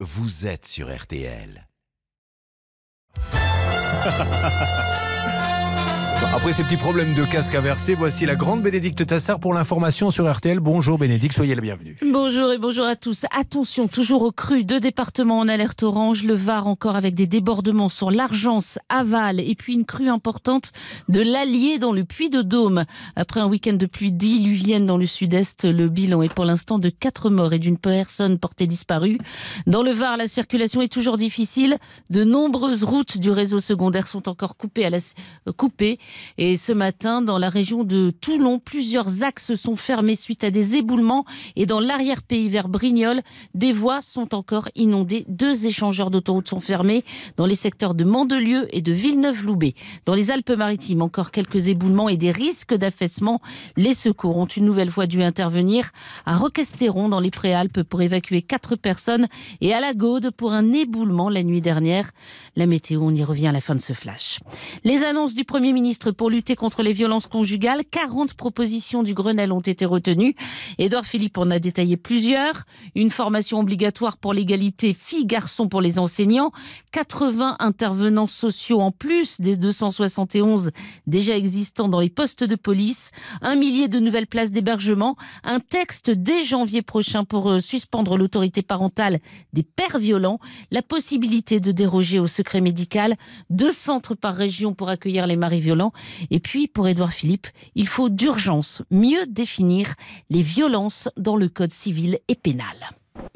Vous êtes sur RTL. Après ces petits problèmes de casque à verser, voici la grande Bénédicte Tassard pour l'information sur RTL. Bonjour Bénédicte, soyez la bienvenue. Bonjour et bonjour à tous. Attention, toujours aux cru, deux départements en alerte orange, le Var encore avec des débordements sur l'Argence, Aval et puis une crue importante de l'Allier dans le Puy de Dôme. Après un week-end de pluie diluvienne dans le sud-est, le bilan est pour l'instant de quatre morts et d'une personne portée disparue. Dans le Var, la circulation est toujours difficile. De nombreuses routes du réseau secondaire sont encore à la... coupées et ce matin, dans la région de Toulon, plusieurs axes sont fermés suite à des éboulements. Et dans l'arrière-pays vers Brignoles, des voies sont encore inondées. Deux échangeurs d'autoroutes sont fermés dans les secteurs de Mandelieu et de Villeneuve-Loubet. Dans les Alpes-Maritimes, encore quelques éboulements et des risques d'affaissement. Les secours ont une nouvelle fois dû intervenir à Roquestéron dans les Préalpes pour évacuer quatre personnes et à la Gaude pour un éboulement la nuit dernière. La météo, on y revient à la fin de ce flash. Les annonces du Premier ministre pour lutter contre les violences conjugales. 40 propositions du Grenelle ont été retenues. Édouard Philippe en a détaillé plusieurs. Une formation obligatoire pour l'égalité filles-garçons pour les enseignants. 80 intervenants sociaux en plus des 271 déjà existants dans les postes de police. Un millier de nouvelles places d'hébergement. Un texte dès janvier prochain pour euh, suspendre l'autorité parentale des pères violents. La possibilité de déroger au secret médical. Deux centres par région pour accueillir les maris violents et puis, pour Édouard Philippe, il faut d'urgence mieux définir les violences dans le Code civil et pénal.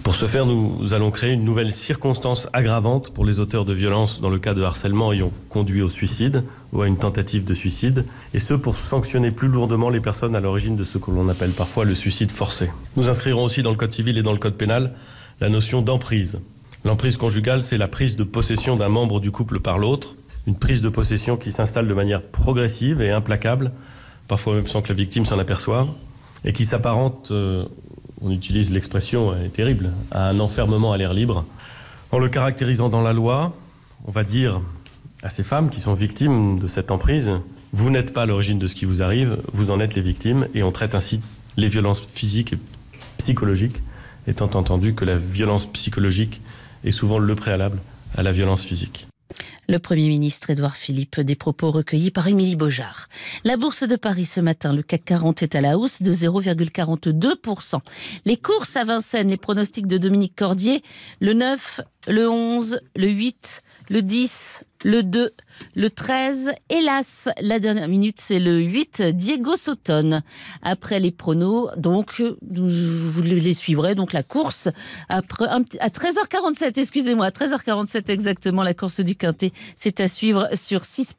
Pour ce faire, nous allons créer une nouvelle circonstance aggravante pour les auteurs de violences dans le cas de harcèlement ayant conduit au suicide ou à une tentative de suicide, et ce pour sanctionner plus lourdement les personnes à l'origine de ce que l'on appelle parfois le suicide forcé. Nous inscrirons aussi dans le Code civil et dans le Code pénal la notion d'emprise. L'emprise conjugale, c'est la prise de possession d'un membre du couple par l'autre, une prise de possession qui s'installe de manière progressive et implacable, parfois même sans que la victime s'en aperçoive, et qui s'apparente, euh, on utilise l'expression, terrible, à un enfermement à l'air libre. En le caractérisant dans la loi, on va dire à ces femmes qui sont victimes de cette emprise, vous n'êtes pas à l'origine de ce qui vous arrive, vous en êtes les victimes, et on traite ainsi les violences physiques et psychologiques, étant entendu que la violence psychologique est souvent le préalable à la violence physique. Le Premier ministre Édouard Philippe, des propos recueillis par Émilie Beaujard. La bourse de Paris ce matin, le CAC 40 est à la hausse de 0,42%. Les courses à Vincennes, les pronostics de Dominique Cordier, le 9, le 11, le 8, le 10, le 2, le 13. Hélas, la dernière minute, c'est le 8, Diego Sauton. Après les pronos, donc, vous les suivrez, donc la course, à 13h47, excusez-moi, à 13h47 exactement, la course du Quintet, c'est à suivre sur 6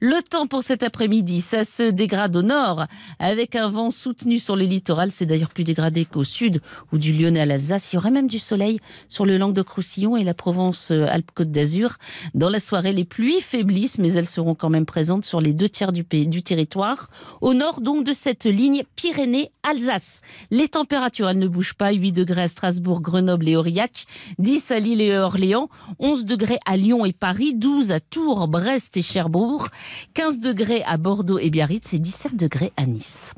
Le temps pour cet après-midi, ça se dégrade au nord, avec un vent soutenu sur les littorales, c'est d'ailleurs plus dégradé qu'au sud, ou du Lyonnais à l'Alsace, il y aurait même du soleil sur le Languedoc-Roussillon et la Provence-Alpes-Côte d'Azur. Dans la soirée, les pluies faiblissent, mais elles seront quand même présentes sur les deux tiers du, pays, du territoire. Au nord donc de cette ligne Pyrénées-Alsace. Les températures, elles ne bougent pas. 8 degrés à Strasbourg, Grenoble et Aurillac, 10 à Lille et Orléans, 11 degrés à Lyon et Paris, 12 à Tours, Brest et Cherbourg, 15 degrés à Bordeaux et Biarritz et 17 degrés à Nice.